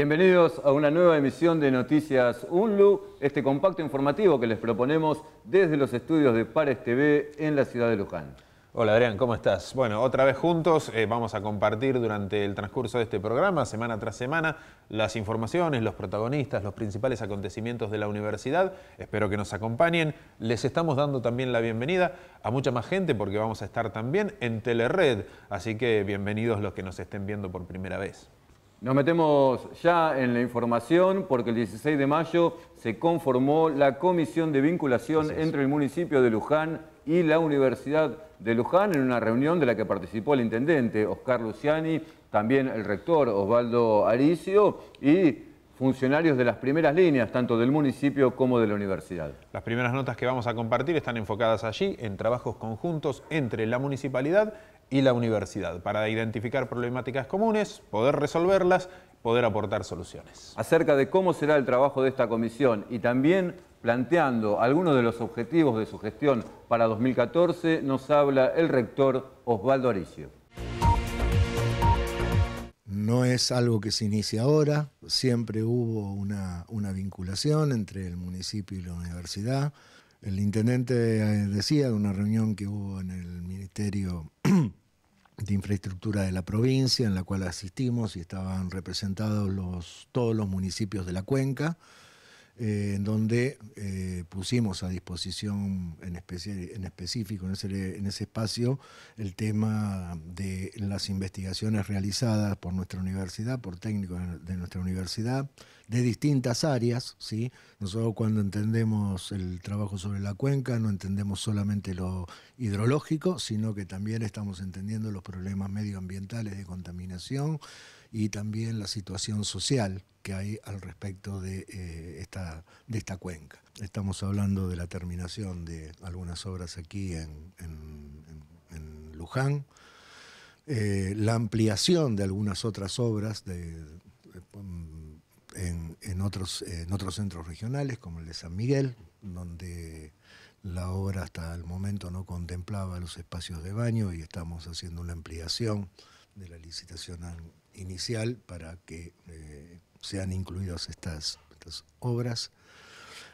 Bienvenidos a una nueva emisión de Noticias UNLU, este compacto informativo que les proponemos desde los estudios de Pares TV en la ciudad de Luján. Hola Adrián, ¿cómo estás? Bueno, otra vez juntos eh, vamos a compartir durante el transcurso de este programa, semana tras semana, las informaciones, los protagonistas, los principales acontecimientos de la universidad. Espero que nos acompañen. Les estamos dando también la bienvenida a mucha más gente porque vamos a estar también en Telered, así que bienvenidos los que nos estén viendo por primera vez. Nos metemos ya en la información porque el 16 de mayo se conformó la comisión de vinculación entre el municipio de Luján y la Universidad de Luján en una reunión de la que participó el intendente Oscar Luciani, también el rector Osvaldo Aricio y funcionarios de las primeras líneas, tanto del municipio como de la universidad. Las primeras notas que vamos a compartir están enfocadas allí en trabajos conjuntos entre la municipalidad y la universidad para identificar problemáticas comunes, poder resolverlas, poder aportar soluciones. Acerca de cómo será el trabajo de esta comisión y también planteando algunos de los objetivos de su gestión para 2014, nos habla el rector Osvaldo Aricio. No es algo que se inicia ahora, siempre hubo una, una vinculación entre el municipio y la universidad. El intendente decía de una reunión que hubo en el Ministerio de infraestructura de la provincia en la cual asistimos y estaban representados los, todos los municipios de la cuenca. Eh, en donde eh, pusimos a disposición en, en específico en ese, en ese espacio el tema de las investigaciones realizadas por nuestra universidad, por técnicos de nuestra universidad, de distintas áreas. ¿sí? Nosotros cuando entendemos el trabajo sobre la cuenca no entendemos solamente lo hidrológico, sino que también estamos entendiendo los problemas medioambientales de contaminación y también la situación social que hay al respecto de, eh, esta, de esta cuenca. Estamos hablando de la terminación de algunas obras aquí en, Luján, eh, la ampliación de algunas otras obras de, en, otros, en otros centros regionales, como el de San Miguel, donde la obra hasta el momento no contemplaba los espacios de baño y estamos haciendo una ampliación de la licitación inicial para que eh, sean incluidas estas, obras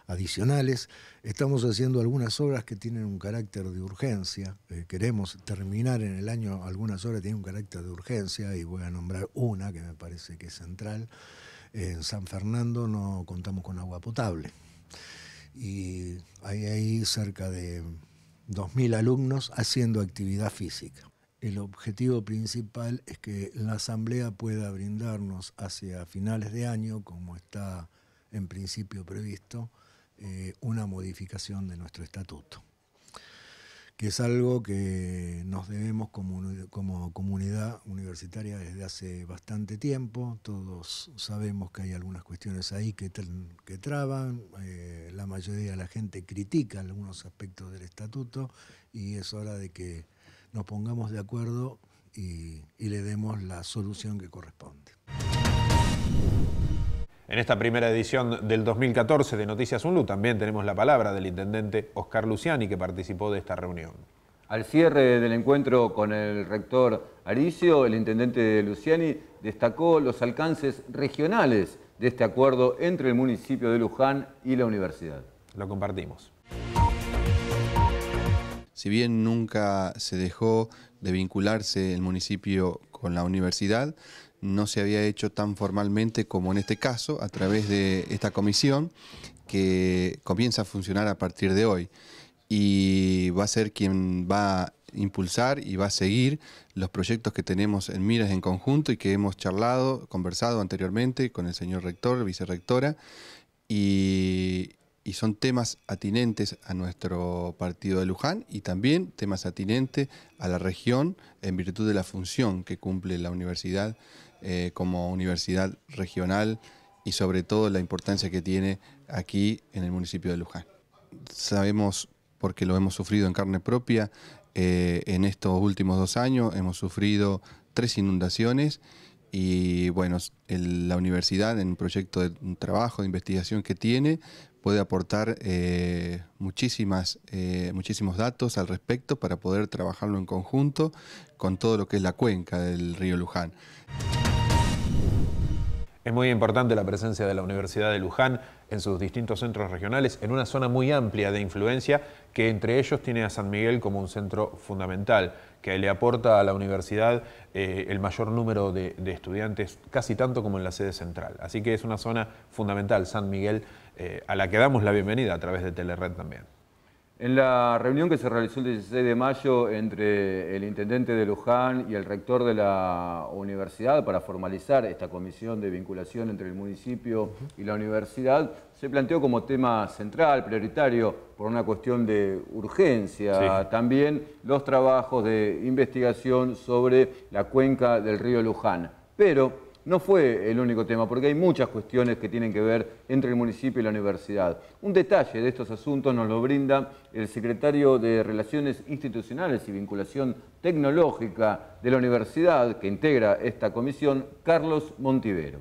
adicionales. Estamos haciendo algunas obras que tienen un carácter de urgencia. Eh, queremos terminar en el año algunas obras que tienen un carácter de urgencia y voy a nombrar una que me parece que es central. En San Fernando no contamos con agua potable. Y hay ahí cerca de 2.000 alumnos haciendo actividad física el objetivo principal es que la Asamblea pueda brindarnos hacia finales de año, como está en principio previsto, eh, una modificación de nuestro estatuto, que es algo que nos debemos como, comunidad universitaria desde hace bastante tiempo. Todos sabemos que hay algunas cuestiones ahí que, que traban, eh, la mayoría de la gente critica algunos aspectos del estatuto y es hora de que nos pongamos de acuerdo y, le demos la solución que corresponde. En esta primera edición del 2014 de Noticias UNLU también tenemos la palabra del intendente Oscar Luciani que participó de esta reunión. Al cierre del encuentro con el rector Aricio, el intendente Luciani destacó los alcances regionales de este acuerdo entre el municipio de Luján y la universidad. Lo compartimos. Si bien nunca se dejó de vincularse el municipio con la universidad, no se había hecho tan formalmente como en este caso, a través de esta comisión que comienza a funcionar a partir de hoy y va a ser quien va a impulsar y va a seguir los proyectos que tenemos en Miras en conjunto y que hemos charlado, conversado anteriormente con el señor rector, vicerrectora, y, y son temas atinentes a nuestro partido de Luján y también temas atinentes a la región en virtud de la función que cumple la universidad eh, como universidad regional y sobre todo la importancia que tiene aquí en el municipio de Luján. Sabemos, porque lo hemos sufrido en carne propia, eh, en estos últimos dos años hemos sufrido tres inundaciones y bueno, la universidad en un proyecto de trabajo, de investigación que tiene, puede aportar eh, muchísimas, eh, muchísimos datos al respecto para poder trabajarlo en conjunto con todo lo que es la cuenca del río Luján. Es muy importante la presencia de la Universidad de Luján en sus distintos centros regionales, en una zona muy amplia de influencia, que entre ellos tiene a San Miguel como un centro fundamental, que le aporta a la universidad eh, el mayor número de, de estudiantes, casi tanto como en la sede central. Así que es una zona fundamental, San Miguel. Eh, a la que damos la bienvenida a través de Telered también. En la reunión que se realizó el 16 de mayo entre el intendente de Luján y el rector de la universidad para formalizar esta comisión de vinculación entre el municipio y la universidad, se planteó como tema central, prioritario, por una cuestión de urgencia también, los trabajos de investigación sobre la cuenca del río Luján. Pero no fue el único tema, porque hay muchas cuestiones que tienen que ver entre el municipio y la universidad. Un detalle de estos asuntos nos lo brinda el secretario de Relaciones Institucionales y Vinculación Tecnológica de la universidad, que integra esta comisión, Carlos Montivero.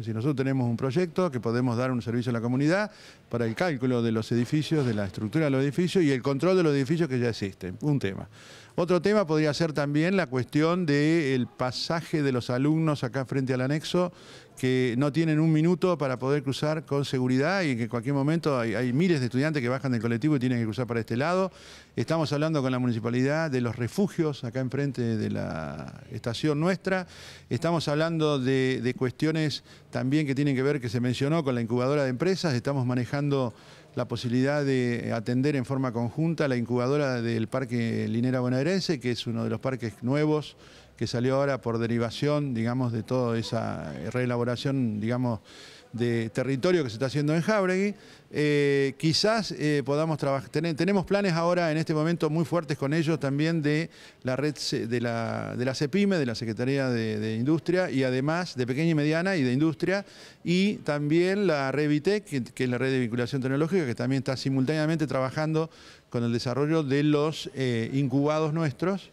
Si nosotros tenemos un proyecto que podemos dar un servicio a la comunidad para el cálculo de los edificios, de la estructura de los edificios y el control de los edificios que ya existen. Un tema. Otro tema podría ser también la cuestión del pasaje de los alumnos acá frente al anexo, que no tienen un minuto para poder cruzar con seguridad y que en cualquier momento hay, miles de estudiantes que bajan del colectivo y tienen que cruzar para este lado. Estamos hablando con la municipalidad de los refugios acá enfrente de la estación nuestra. Estamos hablando de, de cuestiones también que tienen que ver, que se mencionó con la incubadora de empresas. Estamos manejando la posibilidad de atender en forma conjunta la incubadora del Parque Linera Bonaerense, que es uno de los parques nuevos que salió ahora por derivación, digamos, de toda esa reelaboración, digamos, de territorio que se está haciendo en Jauregui. Eh, quizás eh, podamos trabajar. tenemos planes ahora en este momento muy fuertes con ellos también de la red de la, de CEPIME, de la Secretaría de, Industria, y además de pequeña y mediana y de industria, y también la red que, que es la red de vinculación tecnológica, que también está simultáneamente trabajando con el desarrollo de los eh, incubados nuestros.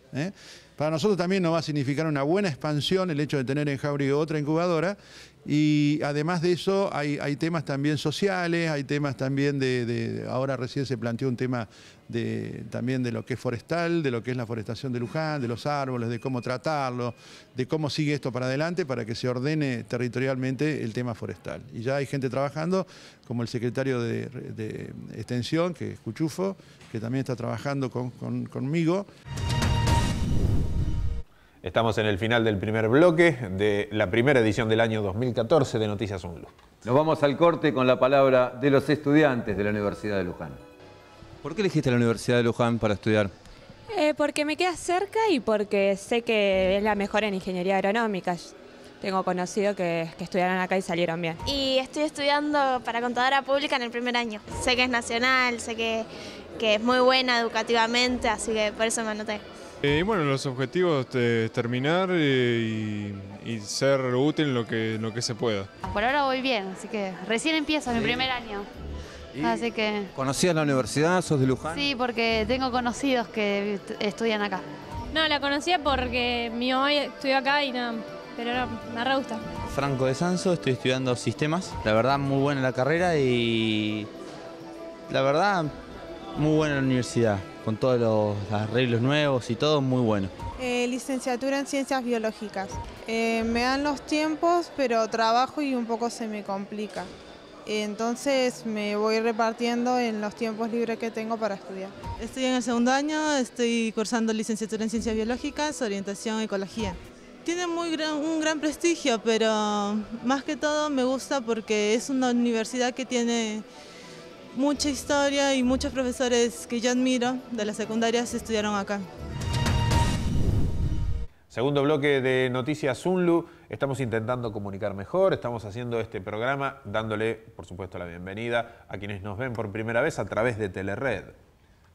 Para nosotros también nos va a significar una buena expansión el hecho de tener en Jauregui otra incubadora y además de eso, hay, temas también sociales, hay temas también de, Ahora recién se planteó un tema también de lo que es forestal, de lo que es la forestación de Luján, de los árboles, de cómo tratarlo, de cómo sigue esto para adelante para que se ordene territorialmente el tema forestal. Y ya hay gente trabajando, como el secretario de, Extensión, que es Cuchufo, que también está trabajando conmigo. Estamos en el final del primer bloque de la primera edición del año 2014 de Noticias Unlu. Nos vamos al corte con la palabra de los estudiantes de la Universidad de Luján. ¿Por qué elegiste la Universidad de Luján para estudiar? Eh, porque me queda cerca y porque sé que es la mejor en ingeniería agronómica. Tengo conocido que, estudiaron acá y salieron bien. Y estoy estudiando para contadora pública en el primer año. Sé que es nacional, sé que es muy buena educativamente, así que por eso me anoté. Eh, y bueno, los objetivos es terminar y, ser útil en lo que, lo que se pueda. Por ahora voy bien, así que recién empiezo mi primer año. así que... ¿Conocías la universidad? ¿Sos de Luján? Sí, porque tengo conocidos que estudian acá. No, la conocía porque mi mamá estudió acá y no, pero me re gusta. Franco de Sanso, estoy estudiando sistemas. La verdad, muy buena la carrera y la verdad, muy buena la universidad con todos los arreglos nuevos y todo, muy bueno. Eh, licenciatura en Ciencias Biológicas. Eh, me dan los tiempos, pero trabajo y un poco se me complica. Entonces me voy repartiendo en los tiempos libres que tengo para estudiar. Estoy en el segundo año, estoy cursando licenciatura en Ciencias Biológicas, orientación Ecología. Tiene muy un gran prestigio, pero más que todo me gusta porque es una universidad que tiene mucha historia y muchos profesores que yo admiro de la secundaria se estudiaron acá. Segundo bloque de Noticias Zunlu. Estamos intentando comunicar mejor, estamos haciendo este programa dándole, por supuesto, la bienvenida a quienes nos ven por primera vez a través de Telered.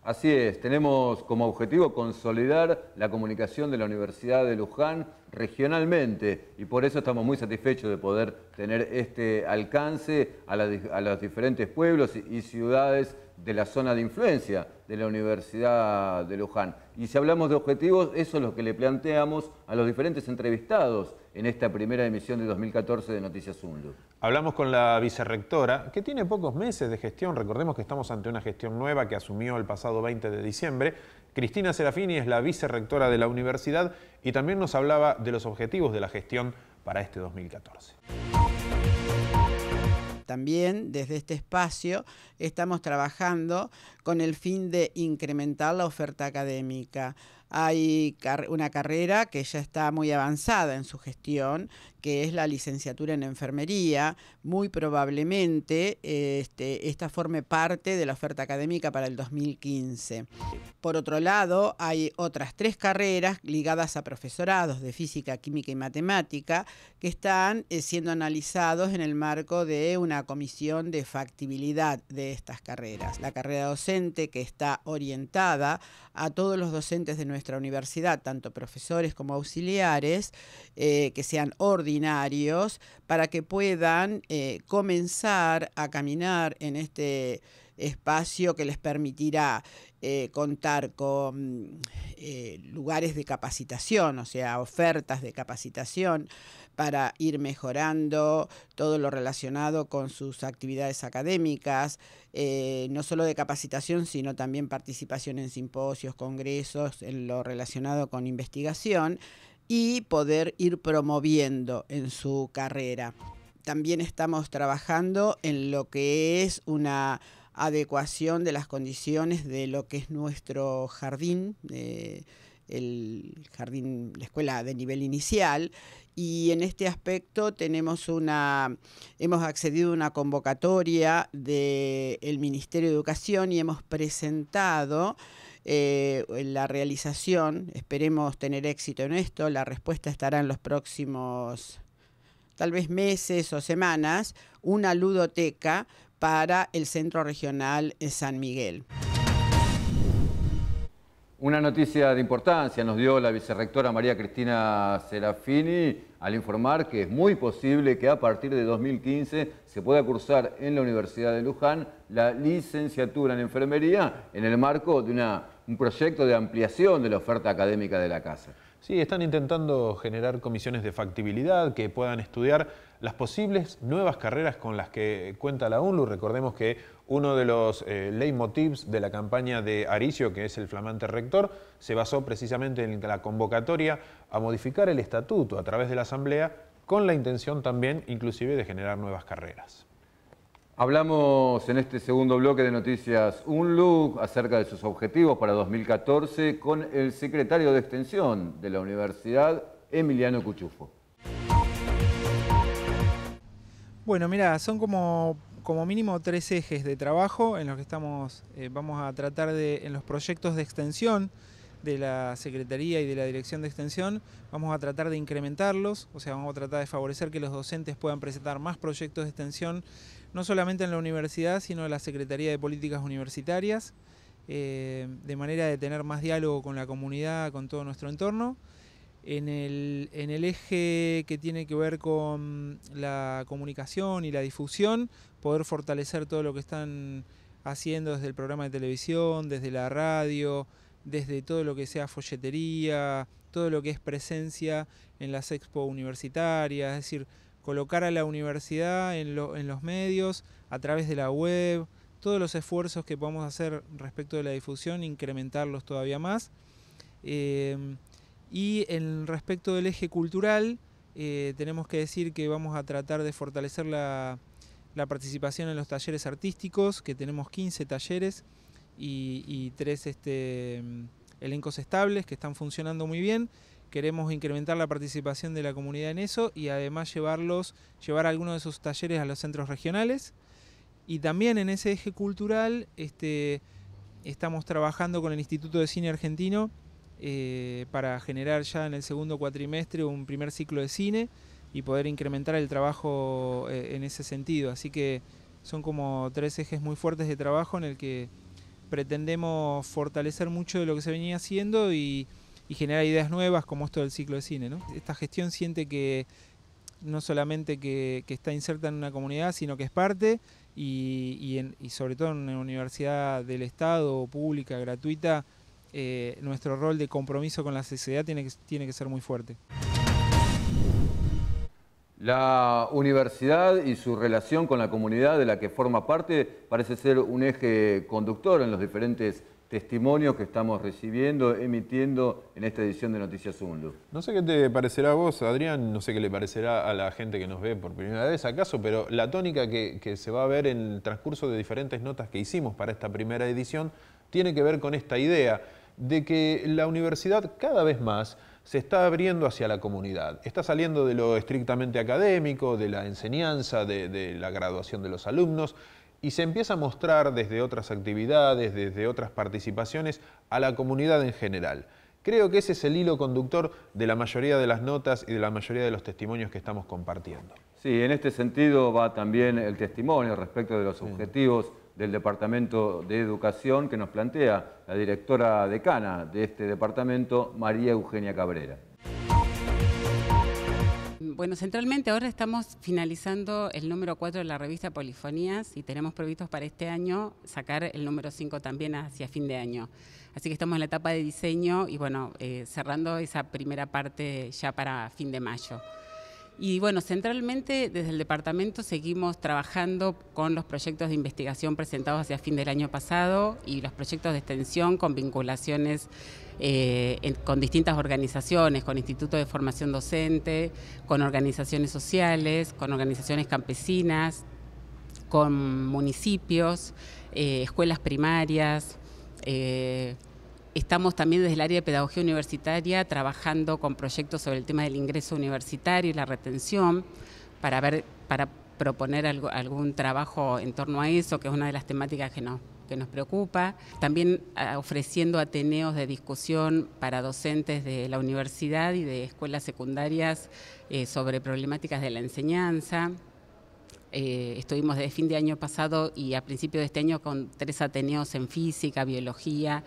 Así es, tenemos como objetivo consolidar la comunicación de la Universidad de Luján regionalmente y por eso estamos muy satisfechos de poder tener este alcance a, a los diferentes pueblos y ciudades de la zona de influencia de la Universidad de Luján. Y si hablamos de objetivos, eso es lo que le planteamos a los diferentes entrevistados en esta primera emisión de 2014 de Noticias Unlu. Hablamos con la vicerrectora, que tiene pocos meses de gestión. Recordemos que estamos ante una gestión nueva que asumió el pasado 20 de diciembre. Cristina Serafini es la vicerrectora de la universidad y también nos hablaba de los objetivos de la gestión para este 2014. También desde este espacio estamos trabajando con el fin de incrementar la oferta académica. Hay una carrera que ya está muy avanzada en su gestión, que es la licenciatura en enfermería. Muy probablemente este, esta forme parte de la oferta académica para el 2015. Por otro lado, hay otras tres carreras ligadas a profesorados de física, química y matemática que están eh, siendo analizados en el marco de una comisión de factibilidad de estas carreras. La carrera docente que está orientada a todos los docentes de nuestra universidad, tanto profesores como auxiliares, eh, que sean ordinarios para que puedan eh, comenzar a caminar en este espacio que les permitirá eh, contar con eh, lugares de capacitación, o sea, ofertas de capacitación para ir mejorando todo lo relacionado con sus actividades académicas, no solo de capacitación, sino también participación en simposios, congresos, en lo relacionado con investigación y poder ir promoviendo en su carrera. También estamos trabajando en lo que es una adecuación de las condiciones de lo que es nuestro jardín, eh, el jardín, la escuela de nivel inicial, y en este aspecto tenemos una, hemos accedido a una convocatoria del Ministerio de Educación y hemos presentado eh, la realización. Esperemos tener éxito en esto. La respuesta estará en los próximos tal vez meses o semanas, una ludoteca para el Centro Regional en San Miguel. Una noticia de importancia nos dio la vicerrectora María Cristina Serafini al informar que es muy posible que a partir de 2015 se pueda cursar en la Universidad de Luján la licenciatura en enfermería en el marco de un proyecto de ampliación de la oferta académica de la casa. Sí, están intentando generar comisiones de factibilidad que puedan estudiar las posibles nuevas carreras con las que cuenta la UNLU. Recordemos que uno de los eh, leitmotivs de la campaña de Aricio, que es el flamante rector, se basó precisamente en la convocatoria a modificar el estatuto a través de la Asamblea con la intención también inclusive de generar nuevas carreras. Hablamos en este segundo bloque de Noticias Un acerca de sus objetivos para 2014 con el secretario de Extensión de la Universidad, Emiliano Cuchufo. Bueno, mira, son como, mínimo tres ejes de trabajo en los que estamos, eh, vamos a tratar de, en los proyectos de extensión, de la Secretaría y de la Dirección de Extensión, vamos a tratar de incrementarlos, o sea, vamos a tratar de favorecer que los docentes puedan presentar más proyectos de extensión, no solamente en la universidad, sino en la Secretaría de Políticas Universitarias, eh, de manera de tener más diálogo con la comunidad, con todo nuestro entorno. En el, en el eje que tiene que ver con la comunicación y la difusión, poder fortalecer todo lo que están haciendo desde el programa de televisión, desde la radio, desde todo lo que sea folletería, todo lo que es presencia en las expo universitarias, es decir, colocar a la universidad en, los medios, a través de la web, todos los esfuerzos que podamos hacer respecto de la difusión, incrementarlos todavía más. Em, y en respecto del eje cultural, eh, tenemos que decir que vamos a tratar de fortalecer la, la participación en los talleres artísticos, que tenemos 15 talleres y, tres este, mm, elencos estables que están funcionando muy bien. Queremos incrementar la participación de la comunidad en eso y además llevarlos, llevar algunos de esos talleres a los centros regionales. Y también en ese eje cultural este, estamos trabajando con el Instituto de Cine Argentino eh, para generar ya en el segundo cuatrimestre un primer ciclo de cine y poder incrementar el trabajo eh, en ese sentido. Así que son como tres ejes muy fuertes de trabajo en el que pretendemos fortalecer mucho de lo que se venía haciendo y, generar ideas nuevas como esto del ciclo de cine. Esta gestión siente que no solamente que, está inserta en una comunidad, sino que es parte y, sobre todo en una universidad del Estado, pública, gratuita, eh, nuestro rol de compromiso con la sociedad tiene que ser muy fuerte. La universidad y su relación con la comunidad de la que forma parte parece ser un eje conductor en los diferentes testimonios que estamos recibiendo, emitiendo en esta edición de Noticias Unlu. No sé qué te parecerá a vos, Adrián, no sé qué le parecerá a la gente que nos ve por primera vez, acaso, pero la tónica que, que se va a ver en el transcurso de diferentes notas que hicimos para esta primera edición tiene que ver con esta idea de que la universidad cada vez más se está abriendo hacia la comunidad, está saliendo de lo estrictamente académico, de la enseñanza, de, la graduación de los alumnos, y se empieza a mostrar desde otras actividades, desde otras participaciones, a la comunidad en general. Creo que ese es el hilo conductor de la mayoría de las notas y de la mayoría de los testimonios que estamos compartiendo. Sí, en este sentido va también el testimonio respecto de los objetivos del Departamento de Educación que nos plantea la directora decana de este departamento, María Eugenia Cabrera. Bueno, centralmente ahora estamos finalizando el número 4 de la revista Polifonías y tenemos previstos para este año sacar el número 5 también hacia fin de año. Así que estamos en la etapa de diseño y bueno, eh, cerrando esa primera parte ya para fin de mayo. Y bueno, centralmente desde el departamento seguimos trabajando con los proyectos de investigación presentados hacia fin del año pasado y los proyectos de extensión con vinculaciones eh, con distintas organizaciones, con institutos de formación docente, con organizaciones sociales, con organizaciones campesinas, con municipios, eh, escuelas primarias. Eh, Estamos también desde el área de pedagogía universitaria trabajando con proyectos sobre el tema del ingreso universitario y la retención para ver, para proponer algún trabajo en torno a eso, que es una de las temáticas que nos, preocupa. También ah, ofreciendo ateneos de discusión para docentes de la universidad y de escuelas secundarias eh, sobre problemáticas de la enseñanza. Eh, estuvimos desde fin de año pasado y a principio de este año con tres ateneos en física, biología,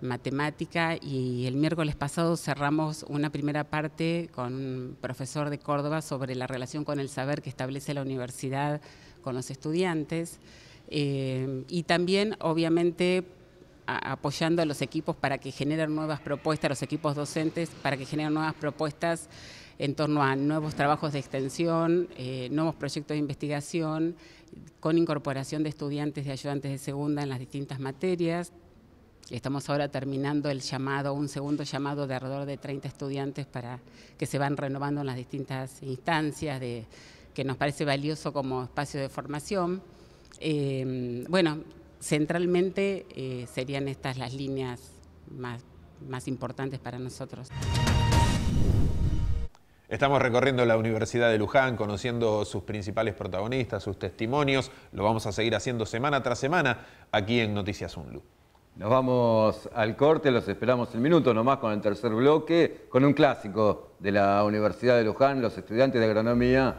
matemática y el miércoles pasado cerramos una primera parte con un profesor de Córdoba sobre la relación con el saber que establece la universidad con los estudiantes eh, y también obviamente apoyando a los equipos para que generen nuevas propuestas, los equipos docentes para que generen nuevas propuestas en torno a nuevos trabajos de extensión, eh, nuevos proyectos de investigación, con incorporación de estudiantes y ayudantes de segunda en las distintas materias. Estamos ahora terminando el llamado, un segundo llamado de alrededor de 30 estudiantes para que se van renovando en las distintas instancias de, que nos parece valioso como espacio de formación. Em, bueno, centralmente eh, serían estas las líneas más importantes para nosotros. Estamos recorriendo la Universidad de Luján, conociendo sus principales protagonistas, sus testimonios. Lo vamos a seguir haciendo semana tras semana aquí en Noticias Unlu. Nos vamos al corte, los esperamos en minuto nomás con el tercer bloque, con un clásico de la Universidad de Luján, los estudiantes de agronomía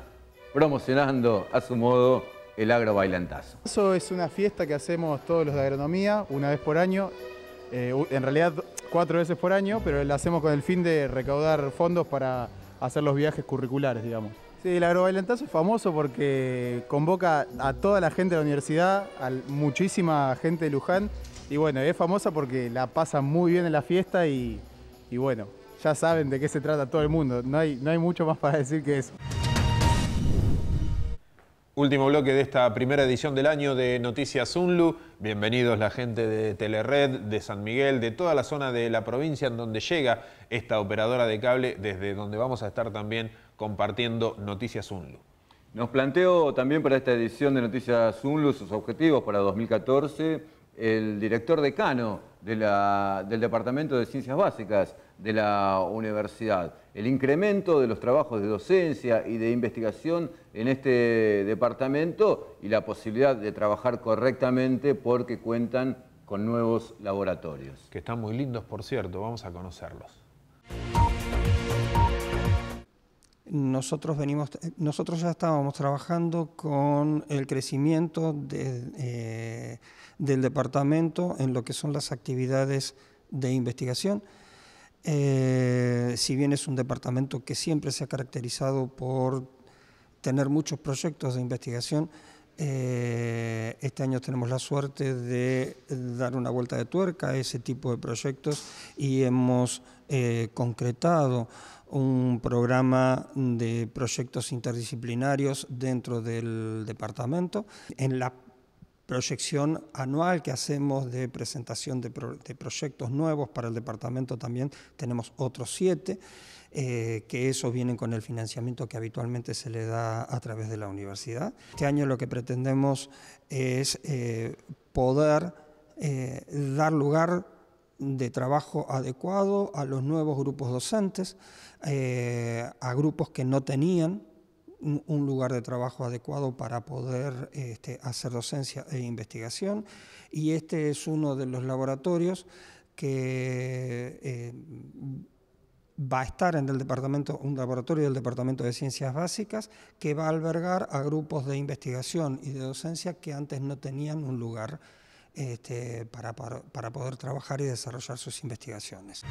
promocionando a su modo el agro Eso es una fiesta que hacemos todos los de agronomía, una vez por año, eh, en realidad cuatro veces por año, pero la hacemos con el fin de recaudar fondos para hacer los viajes curriculares, digamos. Sí, el agrobailantazo es famoso porque convoca a toda la gente de la universidad, a muchísima gente de Luján, y bueno, es famosa porque la pasa muy bien en la fiesta y, bueno, ya saben de qué se trata todo el mundo. No hay, no hay mucho más para decir que eso. Último bloque de esta primera edición del año de Noticias Unlu. Bienvenidos la gente de Telered, de San Miguel, de toda la zona de la provincia en donde llega esta operadora de cable, desde donde vamos a estar también compartiendo Noticias Unlu. Nos planteo también para esta edición de Noticias Unlu sus objetivos para 2014 el director decano de la, del Departamento de Ciencias Básicas de la universidad, el incremento de los trabajos de docencia y de investigación en este departamento y la posibilidad de trabajar correctamente porque cuentan con nuevos laboratorios. Que están muy lindos, por cierto, vamos a conocerlos. nosotros venimos, nosotros ya estábamos trabajando con el crecimiento eh, del departamento en lo que son las actividades de investigación. Eh, si bien es un departamento que siempre se ha caracterizado por tener muchos proyectos de investigación, eh, este año tenemos la suerte de dar una vuelta de tuerca a ese tipo de proyectos y hemos eh, concretado un programa de proyectos interdisciplinarios dentro del departamento. En la proyección anual que hacemos de presentación de, de proyectos nuevos para el departamento también tenemos otros siete. Eh, que eso vienen con el financiamiento que habitualmente se le da a través de la universidad. Este año lo que pretendemos es eh, poder eh, dar lugar de trabajo adecuado a los nuevos grupos docentes, a grupos que no tenían un lugar de trabajo adecuado para poder este, hacer docencia e investigación y este es uno de los laboratorios que va a estar en el departamento, un laboratorio del Departamento de Ciencias Básicas que va a albergar a grupos de investigación y de docencia que antes no tenían un lugar este, para, para poder trabajar y desarrollar sus investigaciones.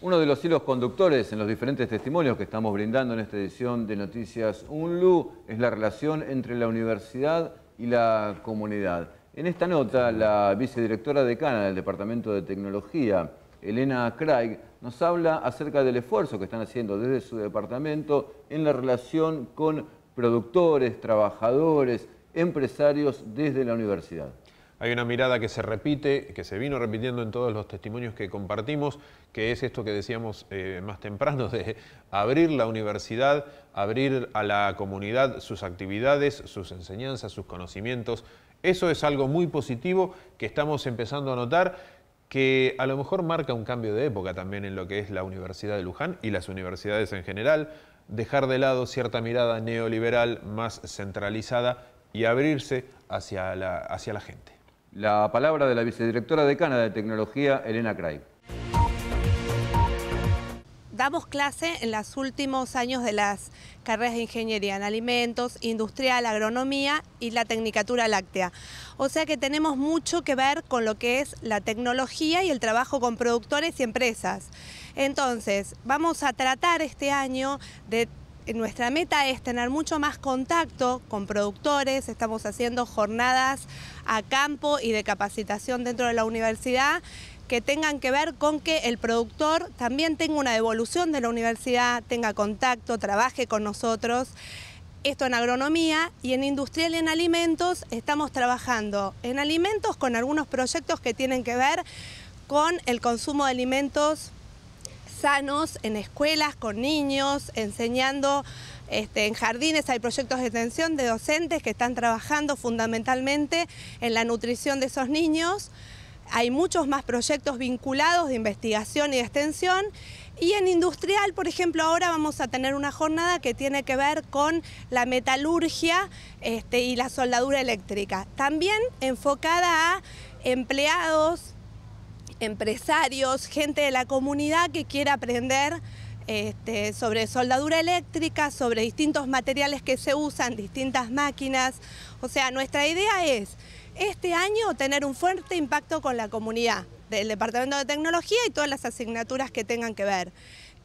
Uno de los hilos conductores en los diferentes testimonios que estamos brindando en esta edición de Noticias UNLU es la relación entre la universidad y la comunidad. En esta nota, la vicedirectora decana del Departamento de Tecnología Elena Craig, nos habla acerca del esfuerzo que están haciendo desde su departamento en la relación con productores, trabajadores, empresarios desde la universidad. Hay una mirada que se repite, que se vino repitiendo en todos los testimonios que compartimos, que es esto que decíamos eh, más temprano, de abrir la universidad, abrir a la comunidad sus actividades, sus enseñanzas, sus conocimientos. Eso es algo muy positivo que estamos empezando a notar que a lo mejor marca un cambio de época también en lo que es la Universidad de Luján y las universidades en general, dejar de lado cierta mirada neoliberal más centralizada y abrirse hacia la, hacia la gente. La palabra de la vicedirectora de Canadá de Tecnología, Elena Craig damos clase en los últimos años de las carreras de ingeniería en alimentos, industrial, agronomía y la tecnicatura láctea. O sea que tenemos mucho que ver con lo que es la tecnología y el trabajo con productores y empresas. Entonces, vamos a tratar este año de nuestra meta es tener mucho más contacto con productores, estamos haciendo jornadas a campo y de capacitación dentro de la universidad que tengan que ver con que el productor también tenga una devolución de la universidad, tenga contacto, trabaje con nosotros. Esto en agronomía y en industrial y en alimentos estamos trabajando en alimentos con algunos proyectos que tienen que ver con el consumo de alimentos sanos en escuelas, con niños, enseñando este, en jardines. Hay proyectos de atención de docentes que están trabajando fundamentalmente en la nutrición de esos niños hay muchos más proyectos vinculados de investigación y de extensión. Y en industrial, por ejemplo, ahora vamos a tener una jornada que tiene que ver con la metalurgia este, y la soldadura eléctrica. También enfocada a empleados, empresarios, gente de la comunidad que quiera aprender este, sobre soldadura eléctrica, sobre distintos materiales que se usan, distintas máquinas. O sea, nuestra idea es este año tener un fuerte impacto con la comunidad del Departamento de Tecnología y todas las asignaturas que tengan que ver.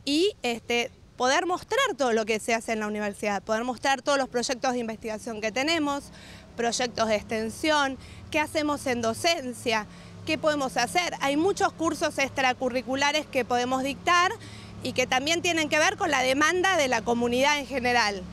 Y este, poder mostrar todo lo que se hace en la universidad, poder mostrar todos los proyectos de investigación que tenemos, proyectos de extensión, qué hacemos en docencia, qué podemos hacer. Hay muchos cursos extracurriculares que podemos dictar y que también tienen que ver con la demanda de la comunidad en general.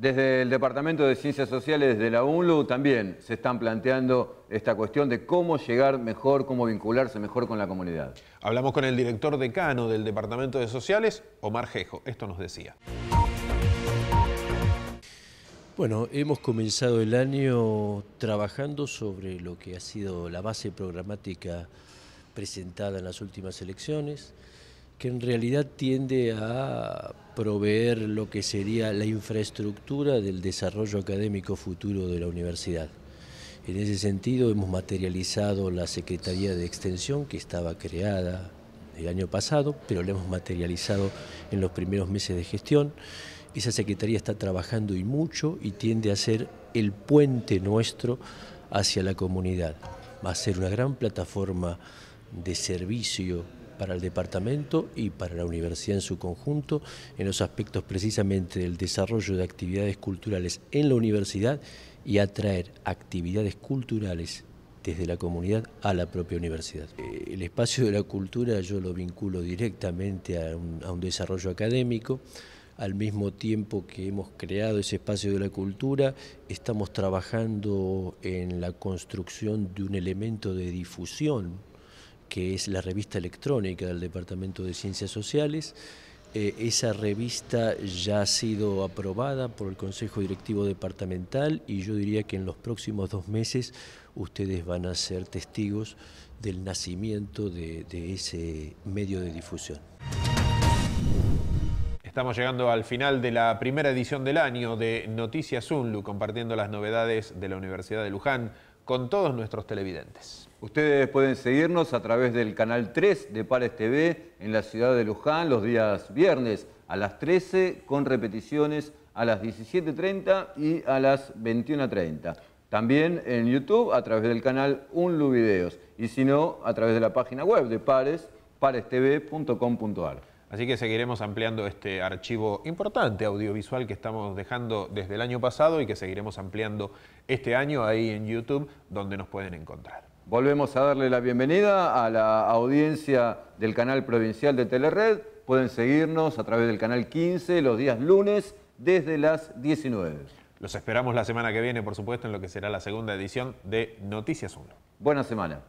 Desde el Departamento de Ciencias Sociales de la UNLU también se están planteando esta cuestión de cómo llegar mejor, cómo vincularse mejor con la comunidad. Hablamos con el director decano del Departamento de Sociales, Omar Jejo. Esto nos decía. Bueno, hemos comenzado el año trabajando sobre lo que ha sido la base programática presentada en las últimas elecciones, que en realidad tiende a proveer lo que sería la infraestructura del desarrollo académico futuro de la universidad. En ese sentido hemos materializado la Secretaría de Extensión que estaba creada el año pasado, pero la hemos materializado en los primeros meses de gestión. Esa Secretaría está trabajando y mucho y tiende a ser el puente nuestro hacia la comunidad. Va a ser una gran plataforma de servicio para el departamento y para la universidad en su conjunto en los aspectos precisamente del desarrollo de actividades culturales en la universidad y atraer actividades culturales desde la comunidad a la propia universidad. Eh, el espacio de la cultura yo lo vinculo directamente a un, a un desarrollo académico, al mismo tiempo que hemos creado ese espacio de la cultura, estamos trabajando en la construcción de un elemento de difusión que es la revista electrónica del Departamento de Ciencias Sociales. Eh, esa revista ya ha sido aprobada por el Consejo Directivo Departamental y yo diría que en los próximos dos meses ustedes van a ser testigos del nacimiento de, de ese medio de difusión. Estamos llegando al final de la primera edición del año de Noticias Unlu, compartiendo las novedades de la Universidad de Luján con todos nuestros televidentes. Ustedes pueden seguirnos a través del canal 3 de Pares TV en la ciudad de Luján los días viernes a las 13 con repeticiones a las 17.30 y a las 21.30. También en YouTube a través del canal Unluvideos Videos y si no a través de la página web de Pares, parestv.com.ar. Así que seguiremos ampliando este archivo importante audiovisual que estamos dejando desde el año pasado y que seguiremos ampliando este año ahí en YouTube donde nos pueden encontrar. Volvemos a darle la bienvenida a la audiencia del canal provincial de Telered. Pueden seguirnos a través del canal 15 los días lunes desde las 19. Los esperamos la semana que viene, por supuesto, en lo que será la segunda edición de Noticias 1. Buena semana.